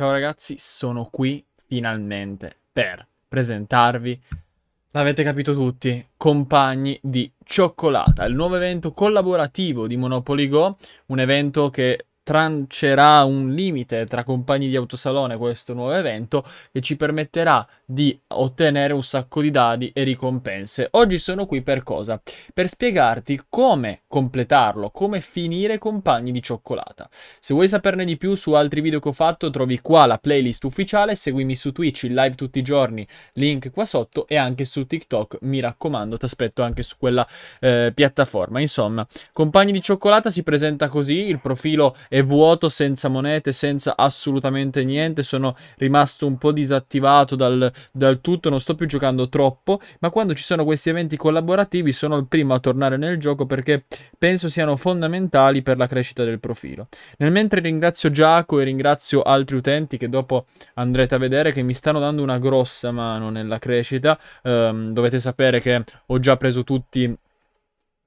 Ciao ragazzi, sono qui finalmente per presentarvi, l'avete capito tutti, Compagni di Cioccolata, il nuovo evento collaborativo di Monopoly Go, un evento che trancerà un limite tra compagni di autosalone questo nuovo evento che ci permetterà di ottenere un sacco di dadi e ricompense. Oggi sono qui per cosa? Per spiegarti come completarlo, come finire compagni di cioccolata. Se vuoi saperne di più su altri video che ho fatto trovi qua la playlist ufficiale, seguimi su Twitch in live tutti i giorni, link qua sotto e anche su TikTok, mi raccomando, ti aspetto anche su quella eh, piattaforma. Insomma, compagni di cioccolata si presenta così, il profilo è è vuoto, senza monete, senza assolutamente niente. Sono rimasto un po' disattivato dal, dal tutto, non sto più giocando troppo. Ma quando ci sono questi eventi collaborativi sono il primo a tornare nel gioco perché penso siano fondamentali per la crescita del profilo. Nel mentre ringrazio Giaco e ringrazio altri utenti che dopo andrete a vedere che mi stanno dando una grossa mano nella crescita. Um, dovete sapere che ho già preso tutti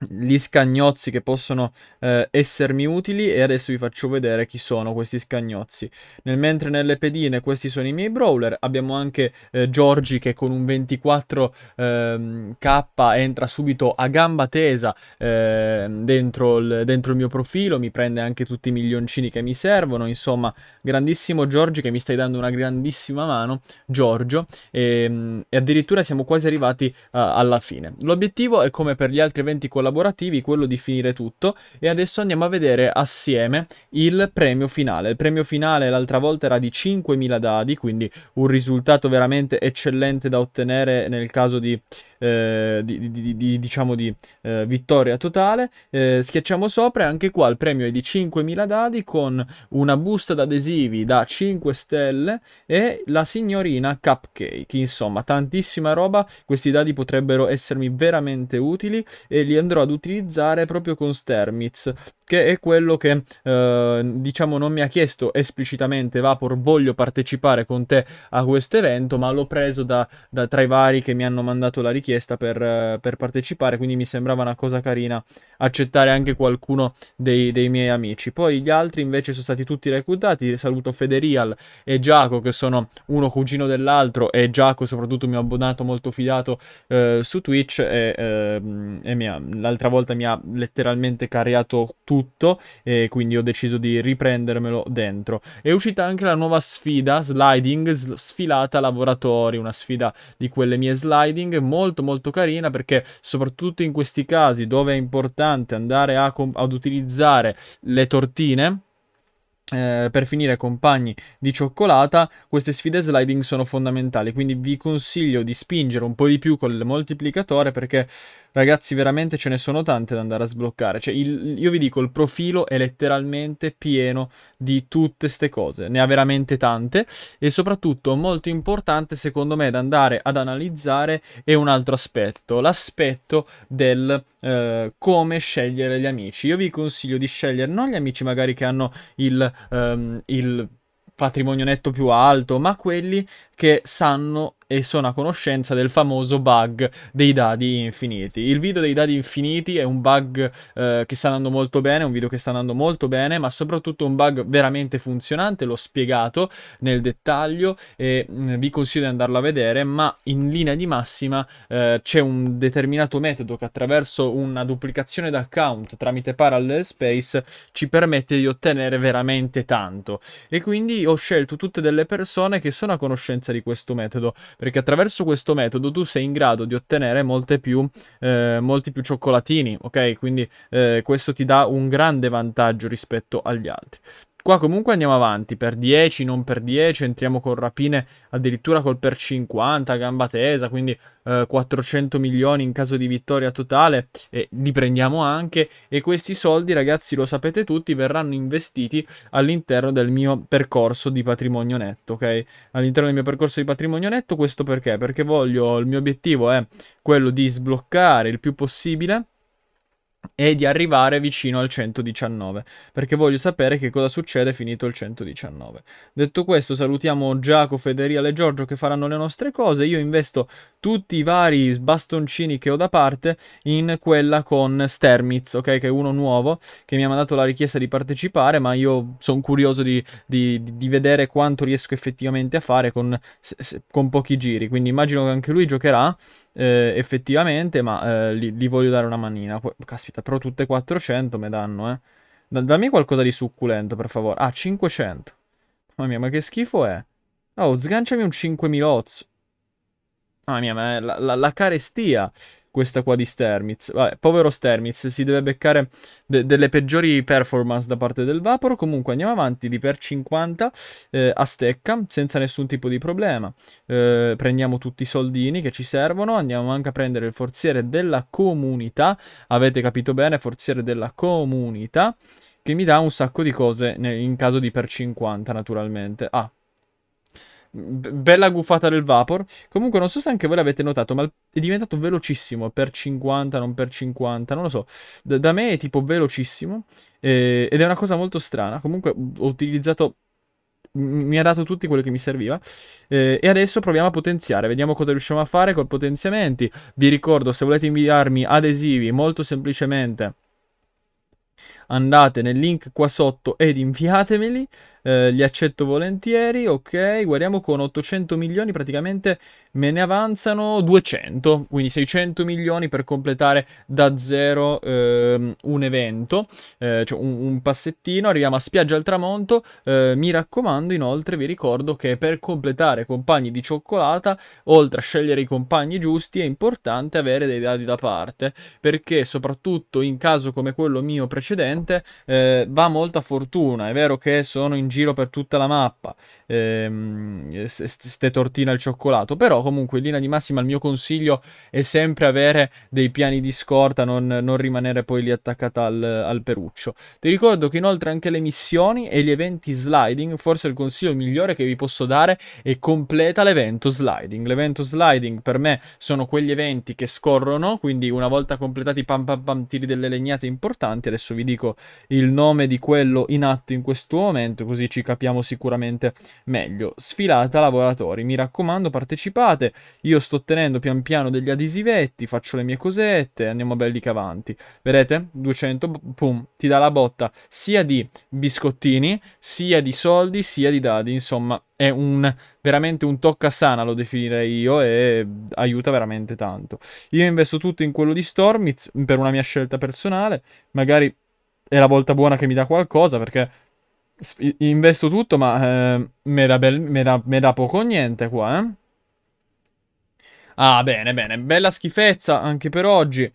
gli scagnozzi che possono eh, essermi utili e adesso vi faccio vedere chi sono questi scagnozzi. Nel, mentre nelle pedine questi sono i miei brawler, abbiamo anche eh, Giorgi che con un 24 eh, K entra subito a gamba tesa ehm, dentro il, dentro, il, mio profilo, mi prende anche tutti i milioncini che mi servono, insomma grandissimo Giorgi che mi stai dando una grandissima mano, Giorgio, e, ehm, e addirittura siamo quasi arrivati eh, alla fine. L'obiettivo è come per gli altri 20 collaboratori collaborativi, quello di finire tutto e adesso andiamo a vedere assieme il premio finale. Il premio finale l'altra volta era di 5.000 dadi, quindi un risultato veramente eccellente da ottenere nel caso di, eh, di, di, di diciamo di eh, vittoria totale. Eh, schiacciamo sopra e anche qua il premio è di 5.000 dadi con una busta d'adesivi da 5 stelle e la signorina Cupcake. Insomma, tantissima roba, questi dadi potrebbero essermi veramente utili e li andrò andrò ad utilizzare proprio con Stermitz, che è quello che eh, diciamo non mi ha chiesto esplicitamente Vapor voglio partecipare con te a questo evento, ma l'ho preso da, da, tra i vari che mi hanno mandato la richiesta per, eh, per, partecipare, quindi mi sembrava una cosa carina accettare anche qualcuno dei, dei miei amici. Poi gli altri invece sono stati tutti reclutati, saluto Federial e Giaco che sono uno cugino dell'altro e Giaco soprattutto mio abbonato molto fidato eh, su Twitch e, eh, e mia, la l'altra volta mi ha letteralmente cariato tutto e quindi ho deciso di riprendermelo dentro. È uscita anche la nuova sfida sliding, sfilata lavoratori, una sfida di quelle mie sliding, molto molto carina perché soprattutto in questi casi dove è importante andare a, ad utilizzare le tortine eh, per finire compagni di cioccolata, queste sfide sliding sono fondamentali, quindi vi consiglio di spingere un po' di più col moltiplicatore perché ragazzi veramente ce ne sono tante da andare a sbloccare, cioè il, io vi dico il profilo è letteralmente pieno di tutte queste cose, ne ha veramente tante e soprattutto molto importante secondo me da andare ad analizzare è un altro aspetto, l'aspetto del eh, come scegliere gli amici, io vi consiglio di scegliere non gli amici magari che hanno il ehm, il patrimonio netto più alto, ma quelli che sanno e sono a conoscenza del famoso bug dei dadi infiniti. Il video dei dadi infiniti è un bug eh, che sta andando molto bene, un video che sta andando molto bene, ma soprattutto un bug veramente funzionante, l'ho spiegato nel dettaglio e mm, vi consiglio di andarlo a vedere, ma in linea di massima eh, c'è un determinato metodo che attraverso una duplicazione d'account tramite parallel space ci permette di ottenere veramente tanto e quindi ho scelto tutte delle persone che sono a conoscenza di questo metodo perché attraverso questo metodo tu sei in grado di ottenere più, eh, molti più cioccolatini, ok? Quindi eh, questo ti dà un grande vantaggio rispetto agli altri. Qua comunque andiamo avanti, per 10, non per 10, entriamo con rapine addirittura col per 50, gamba tesa, quindi eh, 400 milioni in caso di vittoria totale, e li prendiamo anche, e questi soldi ragazzi lo sapete tutti, verranno investiti all'interno del mio percorso di patrimonio netto, ok? All'interno del mio percorso di patrimonio netto, questo perché? Perché voglio, il mio obiettivo è quello di sbloccare il più possibile e di arrivare vicino al 119, perché voglio sapere che cosa succede finito il 119. Detto questo, salutiamo Giacomo, Federia e Giorgio che faranno le nostre cose. Io investo tutti i vari bastoncini che ho da parte in quella con Stermitz, ok? Che è uno nuovo che mi ha mandato la richiesta di partecipare, ma io sono curioso di, di, di, vedere quanto riesco effettivamente a fare con, con, pochi giri. Quindi immagino che anche lui giocherà eh, effettivamente, ma eh, li, li, voglio dare una manina. Caspita, però tutte 400 me danno, eh. D- dammi qualcosa di succulento, per favore. Ah, 500. Mamma mia, ma che schifo è? Oh, sganciami un 5000 oz. Ah, mia, ma la, la, la, carestia questa qua di Stermitz. Vabbè, povero Stermitz, si deve beccare de- delle peggiori performance da parte del Vapor. Comunque andiamo avanti di per 50 eh, a stecca, senza nessun tipo di problema. Eh, prendiamo tutti i soldini che ci servono, andiamo anche a prendere il forziere della comunità. Avete capito bene, forziere della comunità, che mi dà un sacco di cose in caso di per 50 naturalmente. Ah, Bella guffata del vapor. Comunque, non so se anche voi l'avete notato, ma è diventato velocissimo per 50, non per 50, non lo so. Da, da me è tipo velocissimo. Eh, ed è una cosa molto strana. Comunque, ho utilizzato. Mi ha dato tutto quello che mi serviva. Eh, e adesso proviamo a potenziare. Vediamo cosa riusciamo a fare con potenziamenti. Vi ricordo, se volete inviarmi adesivi, molto semplicemente andate nel link qua sotto ed inviatemeli, eh, li accetto volentieri, ok, guardiamo con 800 milioni praticamente me ne avanzano 200, quindi 600 milioni per completare da zero eh, un evento, eh, cioè un, un, passettino, arriviamo a spiaggia al tramonto, eh, mi raccomando inoltre vi ricordo che per completare compagni di cioccolata, oltre a scegliere i compagni giusti è importante avere dei dadi da parte, perché soprattutto in caso come quello mio precedente, sicuramente eh, va molto a fortuna. È vero che sono in giro per tutta la mappa, ehm, ste tortine al cioccolato, però comunque in linea di massima il mio consiglio è sempre avere dei piani di scorta, non, non rimanere poi lì attaccata al, al peruccio. Ti ricordo che inoltre anche le missioni e gli eventi sliding, forse il consiglio migliore che vi posso dare è completa l'evento sliding. L'evento sliding per me sono quegli eventi che scorrono, quindi una volta completati pam pam pam tiri delle legnate importanti, adesso vi dico il nome di quello in atto in questo momento, così ci capiamo sicuramente meglio. Sfilata lavoratori, mi raccomando partecipate, io sto ottenendo pian piano degli adesivetti, faccio le mie cosette, andiamo belli che avanti. Vedete? 200, pum, ti dà la botta sia di biscottini, sia di soldi, sia di dadi, insomma è un, veramente un tocca sana, lo definirei io, e aiuta veramente tanto. Io investo tutto in quello di Stormitz per una mia scelta personale, magari è la volta buona che mi dà qualcosa perché investo tutto ma eh, me, da bel, me, poco niente qua, eh. Ah, bene, bene. Bella schifezza anche per oggi.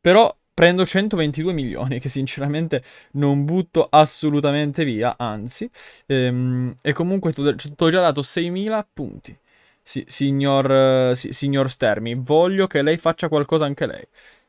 Però prendo 122 milioni che sinceramente non butto assolutamente via, anzi. Ehm, e comunque ti ho cioè, già dato 6.000 punti. Sì, signor, sì, signor, Stermi, voglio che lei faccia qualcosa anche lei.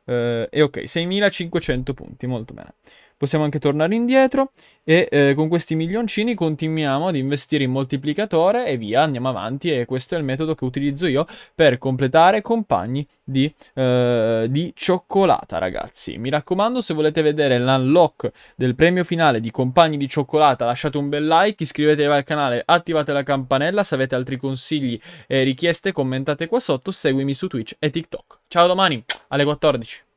Eh, e ok, 6.500 punti, molto bene possiamo anche tornare indietro e eh, con questi milioncini continuiamo ad investire in moltiplicatore e via, andiamo avanti e questo è il metodo che utilizzo io per completare compagni di, eh, di cioccolata ragazzi. Mi raccomando se volete vedere l'unlock del premio finale di compagni di cioccolata lasciate un bel like, iscrivetevi al canale, attivate la campanella, se avete altri consigli e richieste commentate qua sotto, seguimi su Twitch e TikTok. Ciao domani alle 14.